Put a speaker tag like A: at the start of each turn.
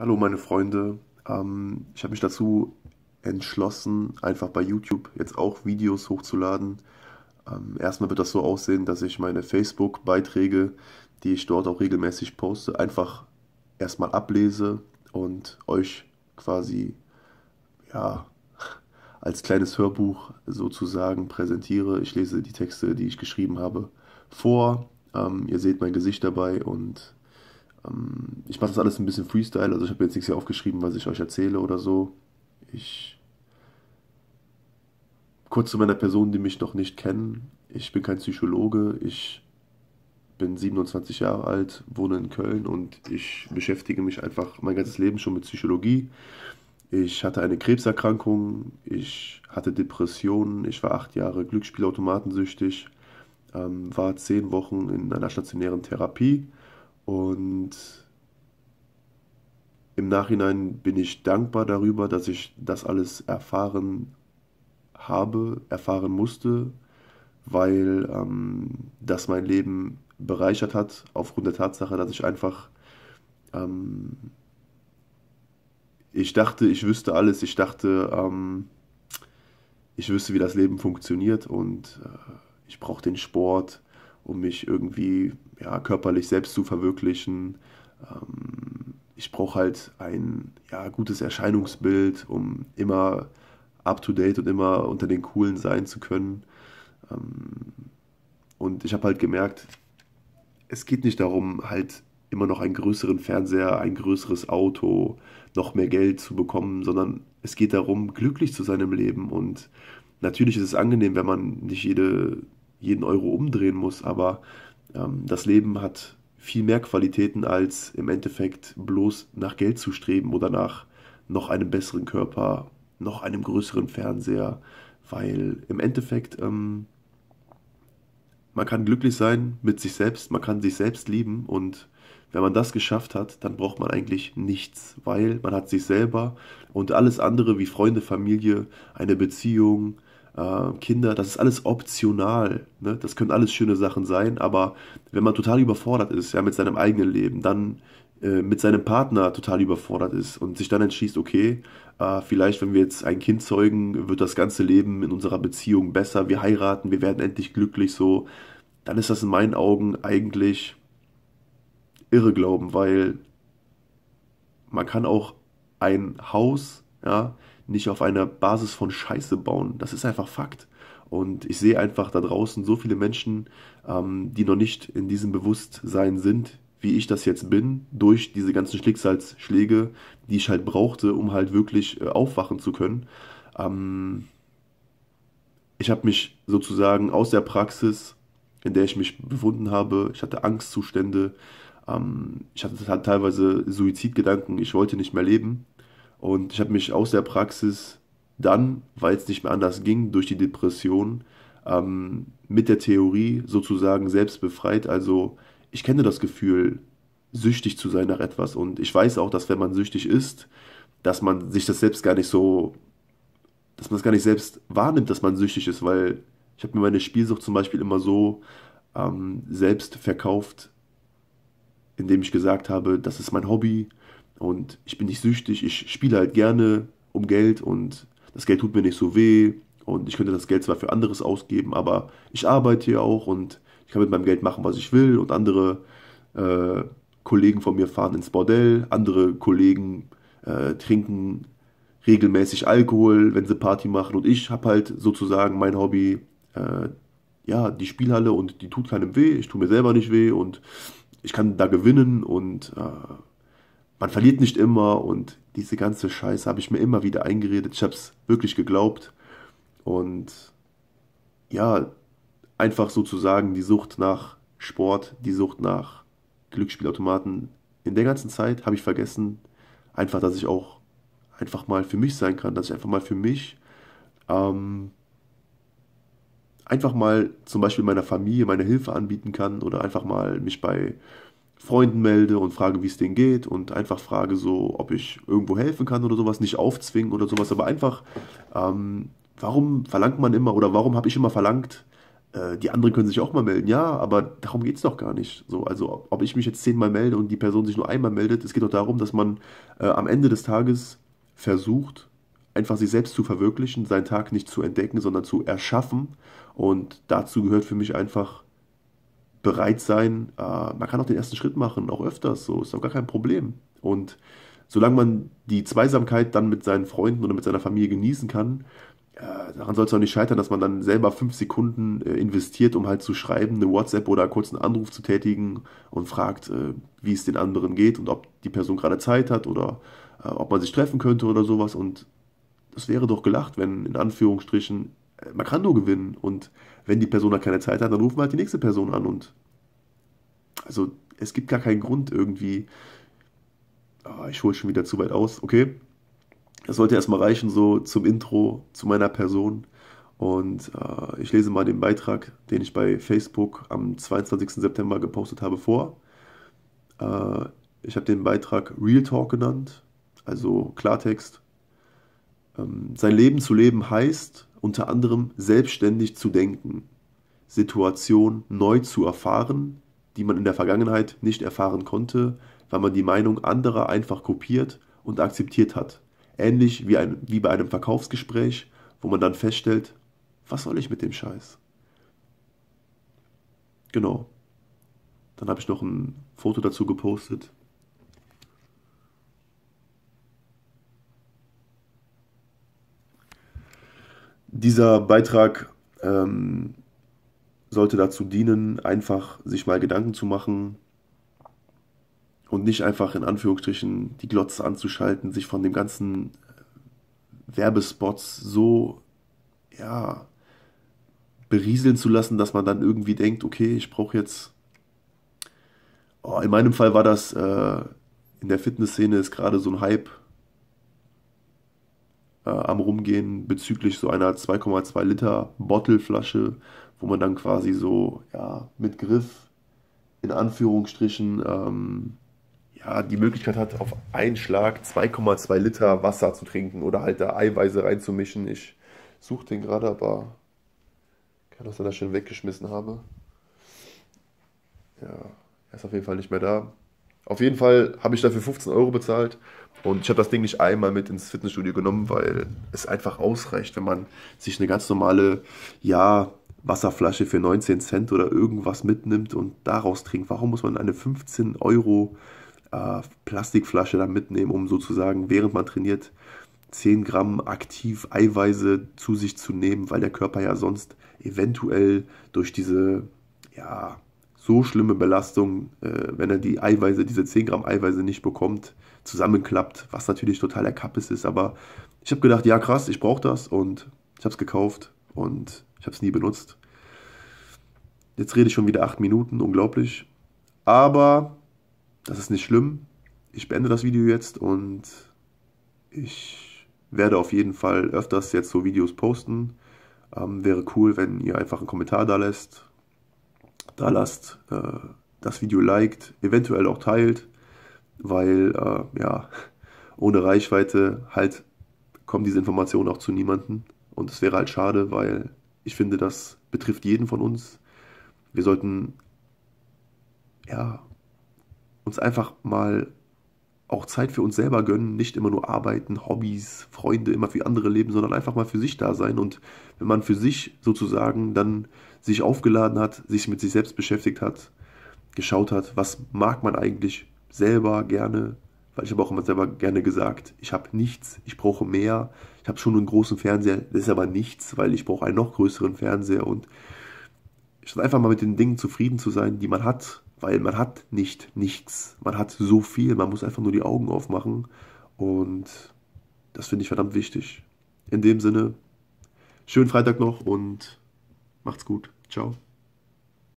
A: Hallo meine Freunde, ähm, ich habe mich dazu entschlossen, einfach bei YouTube jetzt auch Videos hochzuladen. Ähm, erstmal wird das so aussehen, dass ich meine Facebook-Beiträge, die ich dort auch regelmäßig poste, einfach erstmal ablese und euch quasi ja als kleines Hörbuch sozusagen präsentiere. Ich lese die Texte, die ich geschrieben habe, vor. Ähm, ihr seht mein Gesicht dabei und ähm, ich mache das alles ein bisschen Freestyle, also ich habe jetzt nichts hier aufgeschrieben, was ich euch erzähle oder so. Ich. Kurz zu meiner Person, die mich noch nicht kennen. Ich bin kein Psychologe, ich bin 27 Jahre alt, wohne in Köln und ich beschäftige mich einfach mein ganzes Leben schon mit Psychologie. Ich hatte eine Krebserkrankung, ich hatte Depressionen, ich war acht Jahre Glücksspielautomatensüchtig, ähm, war zehn Wochen in einer stationären Therapie, und im Nachhinein bin ich dankbar darüber, dass ich das alles erfahren habe, erfahren musste, weil ähm, das mein Leben bereichert hat, aufgrund der Tatsache, dass ich einfach, ähm, ich dachte, ich wüsste alles, ich dachte, ähm, ich wüsste, wie das Leben funktioniert und äh, ich brauche den Sport, um mich irgendwie ja, körperlich selbst zu verwirklichen. Ähm, ich brauche halt ein ja, gutes Erscheinungsbild, um immer up-to-date und immer unter den Coolen sein zu können. Ähm, und ich habe halt gemerkt, es geht nicht darum, halt immer noch einen größeren Fernseher, ein größeres Auto, noch mehr Geld zu bekommen, sondern es geht darum, glücklich zu sein im Leben. Und natürlich ist es angenehm, wenn man nicht jede jeden Euro umdrehen muss, aber ähm, das Leben hat viel mehr Qualitäten, als im Endeffekt bloß nach Geld zu streben oder nach noch einem besseren Körper, noch einem größeren Fernseher, weil im Endeffekt ähm, man kann glücklich sein mit sich selbst, man kann sich selbst lieben und wenn man das geschafft hat, dann braucht man eigentlich nichts, weil man hat sich selber und alles andere wie Freunde, Familie, eine Beziehung, äh, Kinder, das ist alles optional. Ne? Das können alles schöne Sachen sein, aber wenn man total überfordert ist, ja, mit seinem eigenen Leben, dann äh, mit seinem Partner total überfordert ist und sich dann entschließt, okay, äh, vielleicht, wenn wir jetzt ein Kind zeugen, wird das ganze Leben in unserer Beziehung besser, wir heiraten, wir werden endlich glücklich, so, dann ist das in meinen Augen eigentlich Irreglauben, weil man kann auch ein Haus, ja, nicht auf einer Basis von Scheiße bauen. Das ist einfach Fakt. Und ich sehe einfach da draußen so viele Menschen, ähm, die noch nicht in diesem Bewusstsein sind, wie ich das jetzt bin, durch diese ganzen Schicksalsschläge, die ich halt brauchte, um halt wirklich äh, aufwachen zu können. Ähm, ich habe mich sozusagen aus der Praxis, in der ich mich befunden habe, ich hatte Angstzustände, ähm, ich hatte teilweise Suizidgedanken, ich wollte nicht mehr leben. Und ich habe mich aus der Praxis dann, weil es nicht mehr anders ging, durch die Depression ähm, mit der Theorie sozusagen selbst befreit. Also ich kenne das Gefühl, süchtig zu sein nach etwas. Und ich weiß auch, dass wenn man süchtig ist, dass man sich das selbst gar nicht so, dass man es gar nicht selbst wahrnimmt, dass man süchtig ist, weil ich habe mir meine Spielsucht zum Beispiel immer so ähm, selbst verkauft, indem ich gesagt habe, das ist mein Hobby, und ich bin nicht süchtig, ich spiele halt gerne um Geld und das Geld tut mir nicht so weh und ich könnte das Geld zwar für anderes ausgeben, aber ich arbeite hier auch und ich kann mit meinem Geld machen, was ich will und andere äh, Kollegen von mir fahren ins Bordell, andere Kollegen äh, trinken regelmäßig Alkohol, wenn sie Party machen und ich habe halt sozusagen mein Hobby, äh, ja, die Spielhalle und die tut keinem weh, ich tue mir selber nicht weh und ich kann da gewinnen und äh, man verliert nicht immer und diese ganze Scheiße habe ich mir immer wieder eingeredet. Ich habe es wirklich geglaubt. Und ja, einfach sozusagen die Sucht nach Sport, die Sucht nach Glücksspielautomaten. In der ganzen Zeit habe ich vergessen, einfach, dass ich auch einfach mal für mich sein kann, dass ich einfach mal für mich ähm, einfach mal zum Beispiel meiner Familie meine Hilfe anbieten kann oder einfach mal mich bei Freunden melde und frage, wie es denen geht und einfach frage so, ob ich irgendwo helfen kann oder sowas, nicht aufzwingen oder sowas, aber einfach, ähm, warum verlangt man immer oder warum habe ich immer verlangt, äh, die anderen können sich auch mal melden, ja, aber darum geht es doch gar nicht. So, also ob ich mich jetzt zehnmal melde und die Person sich nur einmal meldet, es geht doch darum, dass man äh, am Ende des Tages versucht, einfach sich selbst zu verwirklichen, seinen Tag nicht zu entdecken, sondern zu erschaffen und dazu gehört für mich einfach bereit sein, äh, man kann auch den ersten Schritt machen, auch öfters, so ist auch gar kein Problem. Und solange man die Zweisamkeit dann mit seinen Freunden oder mit seiner Familie genießen kann, äh, daran soll es auch nicht scheitern, dass man dann selber fünf Sekunden äh, investiert, um halt zu schreiben, eine WhatsApp oder kurz einen Anruf zu tätigen und fragt, äh, wie es den anderen geht und ob die Person gerade Zeit hat oder äh, ob man sich treffen könnte oder sowas. Und das wäre doch gelacht, wenn in Anführungsstrichen man kann nur gewinnen. Und wenn die Person da keine Zeit hat, dann rufen wir halt die nächste Person an. Und also es gibt gar keinen Grund irgendwie. Oh, ich hole schon wieder zu weit aus. Okay. Das sollte erstmal reichen, so zum Intro zu meiner Person. Und äh, ich lese mal den Beitrag, den ich bei Facebook am 22. September gepostet habe, vor. Äh, ich habe den Beitrag Real Talk genannt, also Klartext. Ähm, sein Leben zu leben heißt unter anderem selbstständig zu denken, Situationen neu zu erfahren, die man in der Vergangenheit nicht erfahren konnte, weil man die Meinung anderer einfach kopiert und akzeptiert hat. Ähnlich wie, ein, wie bei einem Verkaufsgespräch, wo man dann feststellt, was soll ich mit dem Scheiß? Genau. Dann habe ich noch ein Foto dazu gepostet. dieser Beitrag ähm, sollte dazu dienen, einfach sich mal Gedanken zu machen und nicht einfach in Anführungsstrichen die Glotze anzuschalten, sich von dem ganzen äh, Werbespots so ja berieseln zu lassen, dass man dann irgendwie denkt, okay, ich brauche jetzt. Oh, in meinem Fall war das äh, in der Fitnessszene ist gerade so ein Hype äh, am Rumgehen bezüglich so einer 2,2 Liter Bottleflasche, wo man dann quasi so ja, mit Griff in Anführungsstrichen ähm, ja, die Möglichkeit hat, auf einen Schlag 2,2 Liter Wasser zu trinken oder halt da Eiweiße reinzumischen. Ich suche den gerade, aber kann das dann da schön weggeschmissen habe. Ja, er ist auf jeden Fall nicht mehr da. Auf jeden Fall habe ich dafür 15 Euro bezahlt. Und ich habe das Ding nicht einmal mit ins Fitnessstudio genommen, weil es einfach ausreicht, wenn man sich eine ganz normale, ja, Wasserflasche für 19 Cent oder irgendwas mitnimmt und daraus trinkt. Warum muss man eine 15 Euro äh, Plastikflasche dann mitnehmen, um sozusagen, während man trainiert, 10 Gramm aktiv Eiweiße zu sich zu nehmen, weil der Körper ja sonst eventuell durch diese, ja, so schlimme Belastung, äh, wenn er die Eiweiße, diese 10 Gramm Eiweiße nicht bekommt, zusammenklappt, was natürlich total der ist. Aber ich habe gedacht, ja krass, ich brauche das und ich habe es gekauft und ich habe es nie benutzt. Jetzt rede ich schon wieder 8 Minuten, unglaublich. Aber das ist nicht schlimm. Ich beende das Video jetzt und ich werde auf jeden Fall öfters jetzt so Videos posten. Ähm, wäre cool, wenn ihr einfach einen Kommentar da lässt da lasst, äh, das Video liked, eventuell auch teilt, weil äh, ja, ohne Reichweite halt kommen diese Informationen auch zu niemandem. Und es wäre halt schade, weil ich finde, das betrifft jeden von uns. Wir sollten ja uns einfach mal auch Zeit für uns selber gönnen, nicht immer nur arbeiten, Hobbys, Freunde, immer für andere leben, sondern einfach mal für sich da sein. Und wenn man für sich sozusagen dann sich aufgeladen hat, sich mit sich selbst beschäftigt hat, geschaut hat, was mag man eigentlich selber gerne, weil ich habe auch immer selber gerne gesagt, ich habe nichts, ich brauche mehr, ich habe schon einen großen Fernseher, das ist aber nichts, weil ich brauche einen noch größeren Fernseher und statt einfach mal mit den Dingen zufrieden zu sein, die man hat, weil man hat nicht nichts. Man hat so viel, man muss einfach nur die Augen aufmachen und das finde ich verdammt wichtig. In dem Sinne, schönen Freitag noch und macht's gut. Ciao.